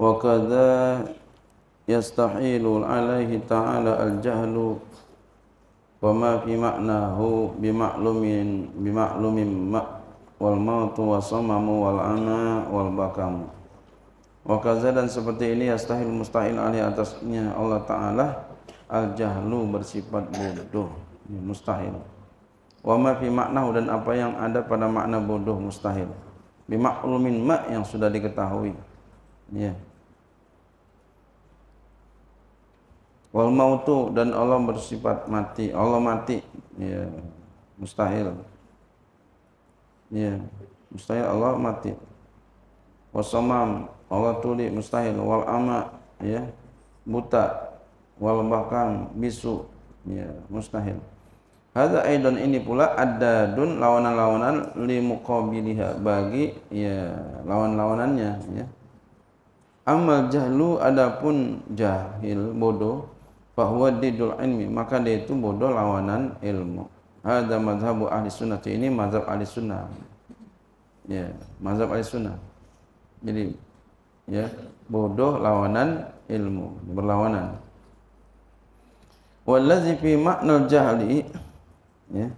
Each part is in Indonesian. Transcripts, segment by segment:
وكذا يستحيل عليه تعالى الجهل وما في معناه بمعلوم بمعلوم ما والموت والصمم والعمى والبكم Wakaza dan seperti ini yastahil mustahil alih atasnya Allah Ta'ala Al-jahlu bersifat bodoh Mustahil Wa ma fi maknahu dan apa yang ada pada makna bodoh mustahil Bimaklumin ma yang sudah diketahui Ya yeah. wal mautu dan Allah bersifat mati Allah mati ya mustahil ya mustahil Allah mati wasamam Allah tuli mustahil wal ama ya buta wal bakam bisu ya mustahil Hadza aidan ini pula ada dun lawanan-lawanan li muqabiliha bagi ya lawan-lawanannya ya. Amal jahlu adapun jahil bodoh bahwa di dul ilmi maka dia itu bodoh lawanan ilmu. Ada mazhab ahli sunnah ini mazhab ahli sunnah. Ya, mazhab ahli sunnah. Jadi ya, bodoh lawanan ilmu, berlawanan. Wallazi fi makna jahli ya.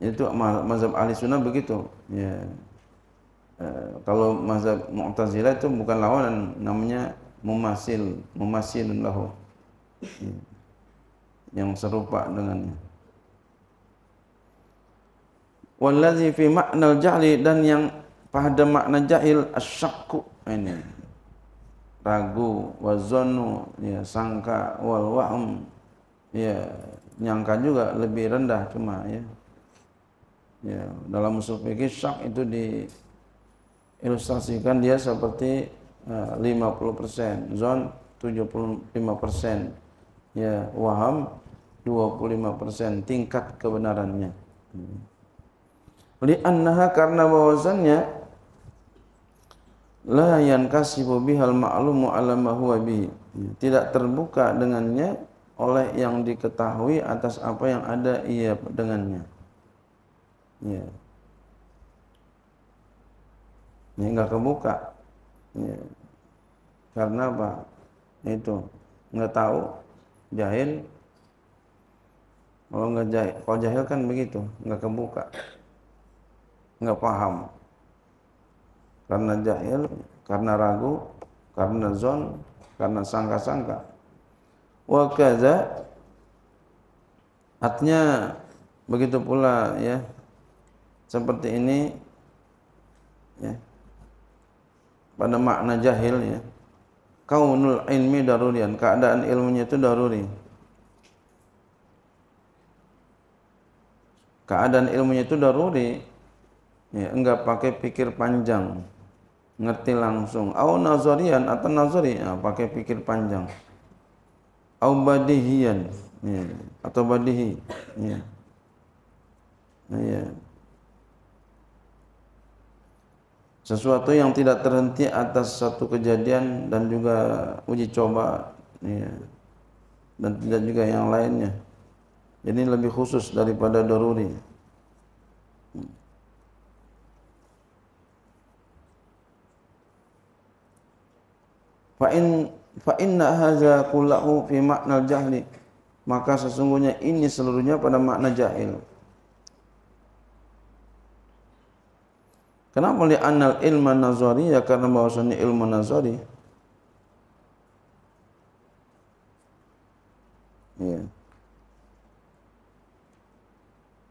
Itu mazhab ahli sunnah begitu. Ya. Eh, kalau mazhab Mu'tazilah itu bukan lawanan namanya mumasil mumasilun lahu ya. yang serupa dengannya wallazi fi makna jahli dan yang pada makna jahil asyakku ini ragu wazonu ya sangka wal wahm ya nyangka juga lebih rendah cuma ya ya dalam usul fikih syak itu di ilustrasikan dia seperti eh, uh, 50%, zon 75%, ya waham 25% tingkat kebenarannya. Li'annaha karena bahwasannya la yankasibu bihal ma'lumu alama huwa bihi. Ya, tidak terbuka dengannya oleh yang diketahui atas apa yang ada ia dengannya. Ya. Yeah. Ini nggak kebuka. Ya. Karena apa? Itu nggak tahu, jahil. Kalau nggak jahil, kalau jahil kan begitu, nggak kebuka, nggak paham. Karena jahil, karena ragu, karena zon, karena sangka-sangka. Wa kaza artinya begitu pula ya seperti ini ya pada makna jahilnya kaunul ilmi darurian keadaan ilmunya itu daruri keadaan ilmunya itu daruri ya enggak pakai pikir panjang ngerti langsung au nazarian atau nazari ya, pakai pikir panjang au badihian ya, atau badihi ya. ya. sesuatu yang tidak terhenti atas satu kejadian dan juga uji coba ya. dan tidak juga yang lainnya ini lebih khusus daripada doruri fa'in fa'in fa inna kullahu fi makna jahli maka sesungguhnya ini seluruhnya pada makna jahil Kenapa li anal ya, ilmu nazari? Ya karena bahwasannya ilmu nazari. Ya.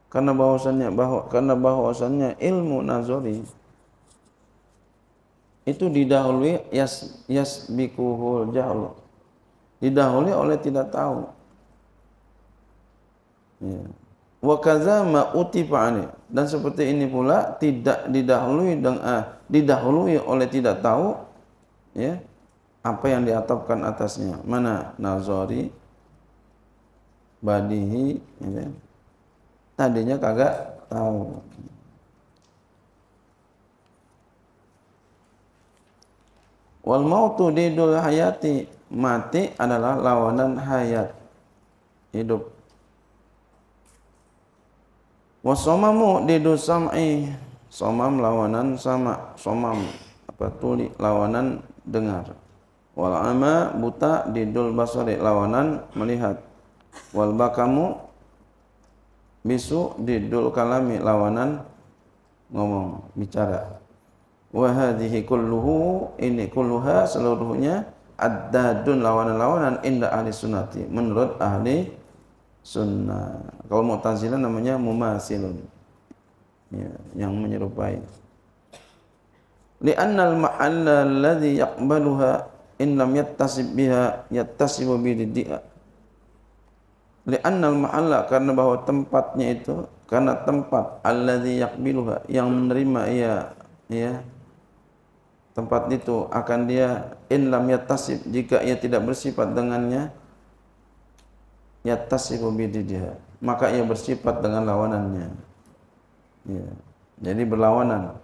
Karena bahwasannya bahwa karena bahwasannya ilmu nazari itu didahului yas yas bikuhul jahl. Didahului oleh tidak tahu. Ya. Wa kaza ma dan seperti ini pula tidak didahului dengan eh, didahului oleh tidak tahu ya apa yang diatapkan atasnya mana nazari badihi gitu ya. tadinya kagak tahu Wal mautu didul hayati. Mati adalah lawanan hayat. Hidup wasamamu didu sam'i somam lawanan sama somam apa tuli lawanan dengar wal ama buta didul basari lawanan melihat wal bakamu bisu didul kalami lawanan ngomong bicara wa hadhihi kulluhu ini kulluha seluruhnya addadun lawanan-lawanan inda ahli sunnati menurut ahli sunnah. Kalau Mu'tazilah namanya mumasilun. Ya, yang menyerupai. Lianna al-mahalla alladhi yaqbaluha in lam yattasib biha yattasib bi ridda. Lianna al-mahalla karena bahwa tempatnya itu karena tempat alladhi yaqbiluha yang menerima ia ya tempat itu akan dia in lam yattasib jika ia tidak bersifat dengannya yattasifu bididha maka ia bersifat dengan lawanannya ya jadi berlawanan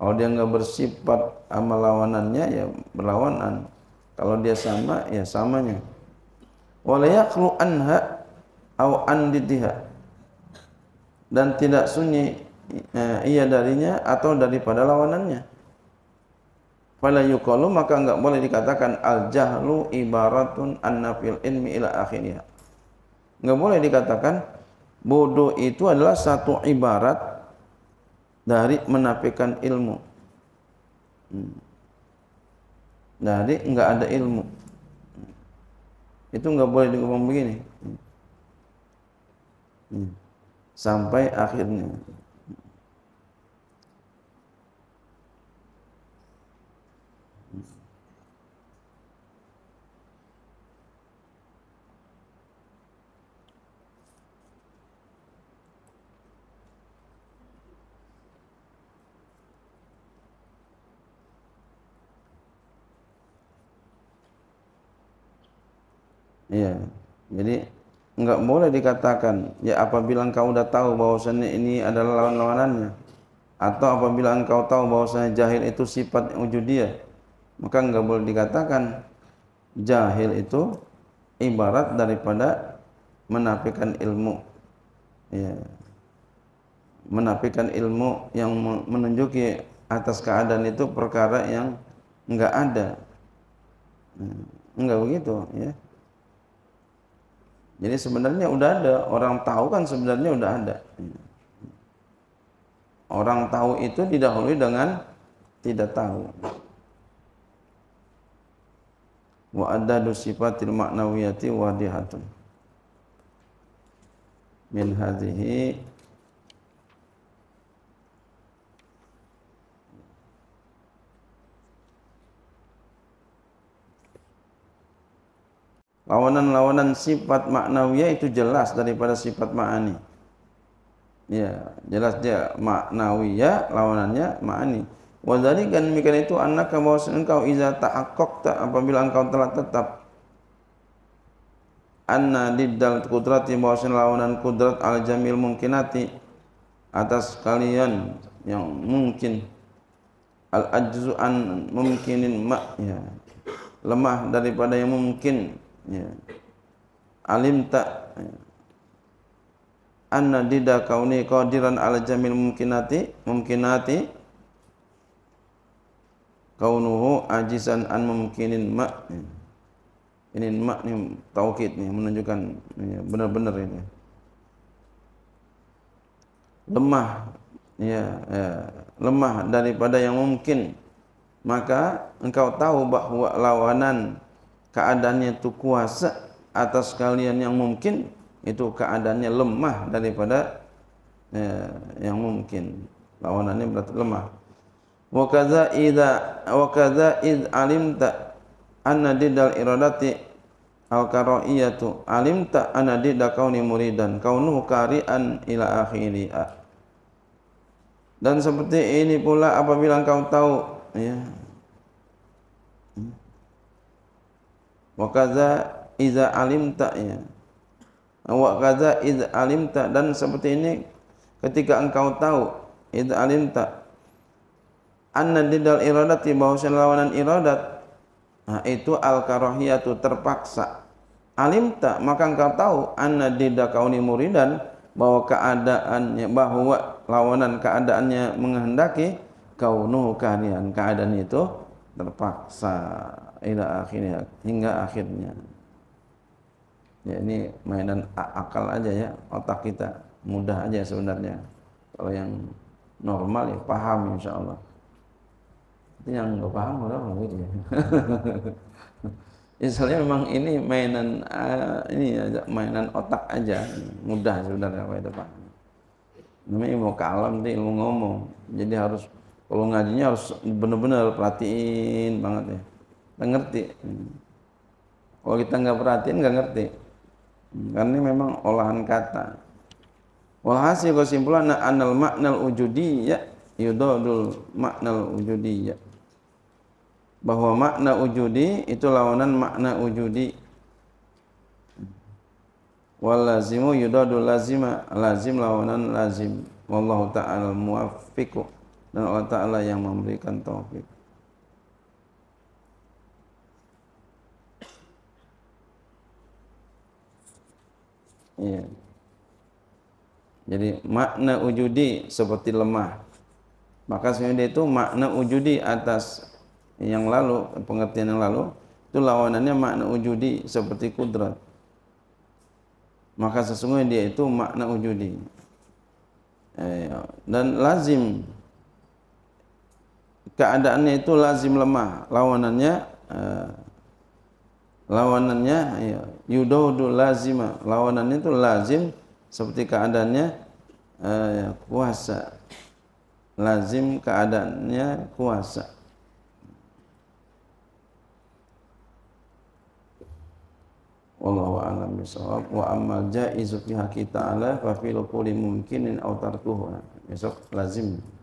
kalau dia nggak bersifat sama lawanannya ya berlawanan kalau dia sama ya samanya wala yaqlu anha au an dan tidak sunyi eh, ia darinya atau daripada lawanannya fala yuqalu maka enggak boleh dikatakan al jahlu ibaratun anna fil ilmi ila akhirnya nggak boleh dikatakan bodoh itu adalah satu ibarat dari menafikan ilmu. Hmm. Dari nggak ada ilmu. Hmm. Itu nggak boleh diomong begini. Hmm. Sampai akhirnya. Iya. Jadi enggak boleh dikatakan ya apabila engkau sudah tahu bahwasannya ini adalah lawan-lawanannya atau apabila engkau tahu bahwasanya jahil itu sifat wujud dia maka enggak boleh dikatakan jahil itu ibarat daripada menafikan ilmu ya menafikan ilmu yang menunjuki atas keadaan itu perkara yang enggak ada Enggak nah, begitu ya jadi sebenarnya udah ada, orang tahu kan sebenarnya udah ada. Orang tahu itu didahului dengan tidak tahu. Wa ada sifatil maknawiyati wadihatun. Min hadhihi lawanan-lawanan sifat maknawiyah itu jelas daripada sifat ma'ani ya jelas dia maknawiyah lawanannya ma'ani Wadari kan mikan itu anak kamu engkau iza akok tak apabila engkau telah tetap anna diddal kudrati bahwasan lawanan kudrat al jamil mungkinati atas kalian yang mungkin al ajzu an mungkinin mak ya lemah daripada yang mungkin ya. Alim tak ya. anna dida kauni qadiran ala jamil mumkinati mumkinati kaunuhu ajisan an mumkinin ma ya. ini ma ini taukid nih menunjukkan ya, benar-benar ini lemah ya, ya lemah daripada yang mungkin maka engkau tahu bahwa lawanan keadaannya itu kuasa atas kalian yang mungkin itu keadaannya lemah daripada eh, yang mungkin lawanannya berarti lemah wa kadza idza wa kadza id alimta anna didal iradati al karaiyatu alimta anna didda kauni muridan kaunu kari'an ila akhiri dan seperti ini pula apabila kau tahu ya wa kaza iza alimta ya wa kaza iza alimta dan seperti ini ketika engkau tahu iza alimta anna didal iradati bahwa lawanan iradat nah, itu al karahiyatu terpaksa alimta maka engkau tahu anna dida kauni muridan bahwa keadaannya bahwa lawanan keadaannya menghendaki kaunuhu kanian keadaan itu terpaksa ila akhirnya hingga akhirnya ya ini mainan akal aja ya otak kita mudah aja sebenarnya kalau yang normal ya paham insya Allah itu yang nggak paham udah gitu ya Misalnya memang ini mainan eh, ini aja, ya, mainan otak aja mudah sebenarnya apa itu pak namanya mau kalem nih ilmu ngomong jadi harus kalau ngajinya harus benar-benar perhatiin banget ya kita ngerti kalau kita nggak perhatiin nggak ngerti karena ini memang olahan kata walhasil kesimpulan anal maknal ujudiyya yudodul maknal ya. bahwa makna ujudi itu lawanan makna ujudi walazimu yudodul lazima lazim lawanan lazim wallahu ta'ala muwaffiqu dan Allah ta'ala yang memberikan taufik Ya. Jadi makna ujudi seperti lemah. Maka sebenarnya itu makna ujudi atas yang lalu, pengertian yang lalu, itu lawanannya makna ujudi seperti kudrat. Maka sesungguhnya dia itu makna ujudi. Dan lazim keadaannya itu lazim lemah. Lawanannya uh, lawanannya ya, yudaudu lazima lawanannya itu lazim seperti keadaannya eh, ya, kuasa lazim keadaannya kuasa Wallahu a'lam bishawab wa amal jaizu fi kita ala fa fil qawli mumkinin aw tarkuhu besok lazim